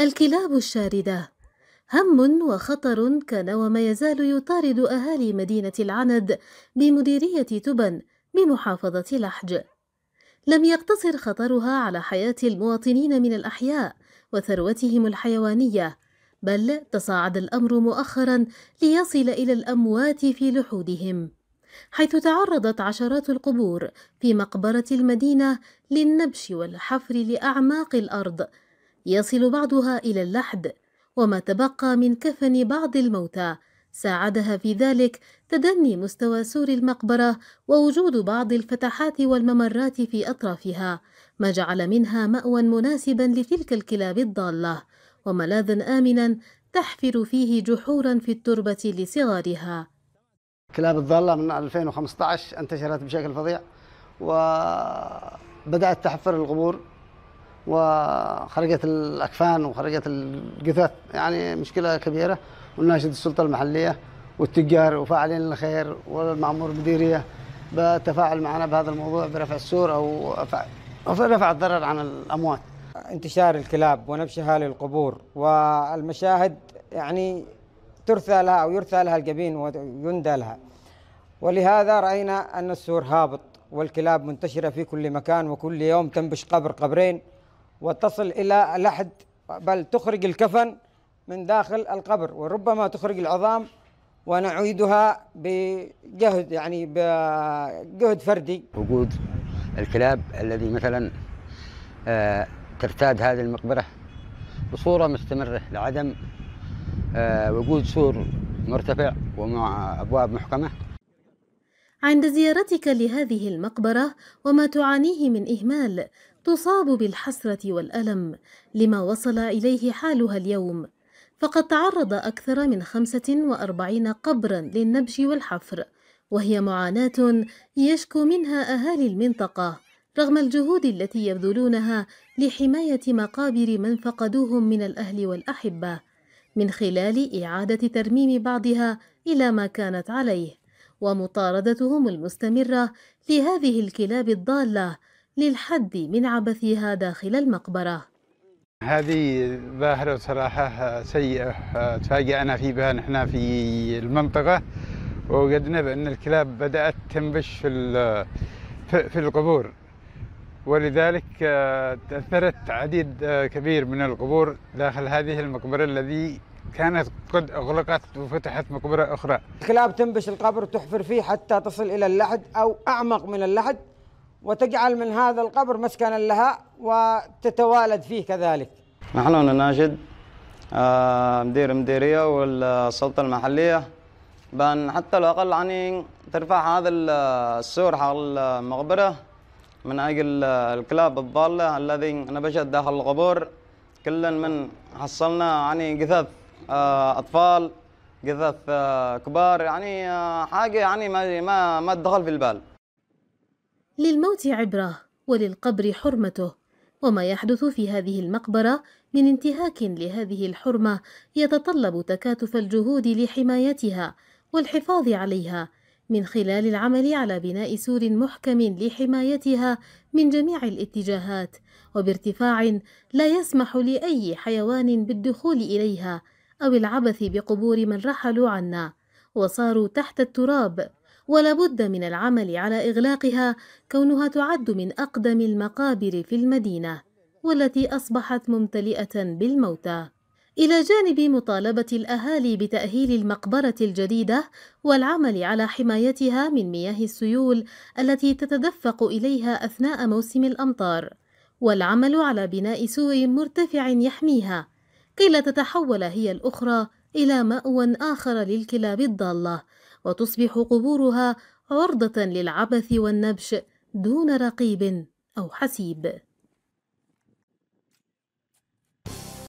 الكلاب الشاردة هم وخطر كان وما يزال يطارد أهالي مدينة العند بمديرية تبن بمحافظة لحج لم يقتصر خطرها على حياة المواطنين من الأحياء وثروتهم الحيوانية بل تصاعد الأمر مؤخرا ليصل إلى الأموات في لحودهم حيث تعرضت عشرات القبور في مقبرة المدينة للنبش والحفر لأعماق الأرض يصل بعضها إلى اللحد وما تبقى من كفن بعض الموتى ساعدها في ذلك تدني مستوى سور المقبرة ووجود بعض الفتحات والممرات في أطرافها ما جعل منها مأوى مناسبا لتلك الكلاب الضالة وملاذا آمنا تحفر فيه جحورا في التربة لصغارها كلاب الضالة من 2015 انتشرت بشكل فظيع وبدأت تحفر القبور وخرجت الأكفان وخرجت الجثث يعني مشكلة كبيرة وناشد السلطة المحلية والتجار وفاعلين الخير والمعمور مديرية بالتفاعل معنا بهذا الموضوع برفع السور أو رفع الضرر عن الأموات انتشار الكلاب ونبشها للقبور والمشاهد يعني ترثى لها أو يرثى لها الجبين ويندى لها ولهذا رأينا أن السور هابط والكلاب منتشرة في كل مكان وكل يوم تنبش قبر قبرين وتصل إلى لحد بل تخرج الكفن من داخل القبر وربما تخرج العظام ونعيدها بجهد يعني بجهد فردي وجود الكلاب الذي مثلا آه، ترتاد هذه المقبرة بصورة مستمرة لعدم آه، وجود سور مرتفع ومع أبواب محكمة عند زيارتك لهذه المقبرة وما تعانيه من إهمال تصاب بالحسرة والألم لما وصل إليه حالها اليوم فقد تعرض أكثر من 45 قبرا للنبش والحفر وهي معاناة يشكو منها أهالي المنطقة رغم الجهود التي يبذلونها لحماية مقابر من فقدوهم من الأهل والأحبة من خلال إعادة ترميم بعضها إلى ما كانت عليه ومطاردتهم المستمرة لهذه الكلاب الضالة للحد من عبثها داخل المقبرة هذه ظاهرة صراحة سيئة تفاجأنا في بها نحن في المنطقة ووجدنا بأن الكلاب بدأت تنبش في في القبور ولذلك آه، تأثرت عديد آه، كبير من القبور داخل هذه المقبرة الذي كانت قد أغلقت وفتحت مقبرة أخرى الكلاب تنبش القبر وتحفر فيه حتى تصل إلى اللحد أو أعمق من اللحد وتجعل من هذا القبر مسكنا لها وتتوالد فيه كذلك نحن ناشد آه، مدير مديرية والسلطة المحلية بأن حتى لو أقل يعني ترفع هذا السور حق المقبرة من أجل الكلاب الضالة الذي نبشت داخل القبور كل من حصلنا يعني قثث آه، أطفال قثث آه، كبار يعني حاجة يعني ما ما تدخل في البال للموت عبرة وللقبر حرمته وما يحدث في هذه المقبرة من انتهاك لهذه الحرمة يتطلب تكاتف الجهود لحمايتها والحفاظ عليها من خلال العمل على بناء سور محكم لحمايتها من جميع الاتجاهات وبارتفاع لا يسمح لأي حيوان بالدخول إليها أو العبث بقبور من رحلوا عنا وصاروا تحت التراب ولا بد من العمل على إغلاقها كونها تعد من أقدم المقابر في المدينة والتي أصبحت ممتلئة بالموتى إلى جانب مطالبة الأهالي بتأهيل المقبرة الجديدة والعمل على حمايتها من مياه السيول التي تتدفق إليها أثناء موسم الأمطار والعمل على بناء سور مرتفع يحميها كي لا تتحول هي الأخرى إلى مأوى آخر للكلاب الضالة وتصبح قبورها عرضة للعبث والنبش دون رقيب أو حسيب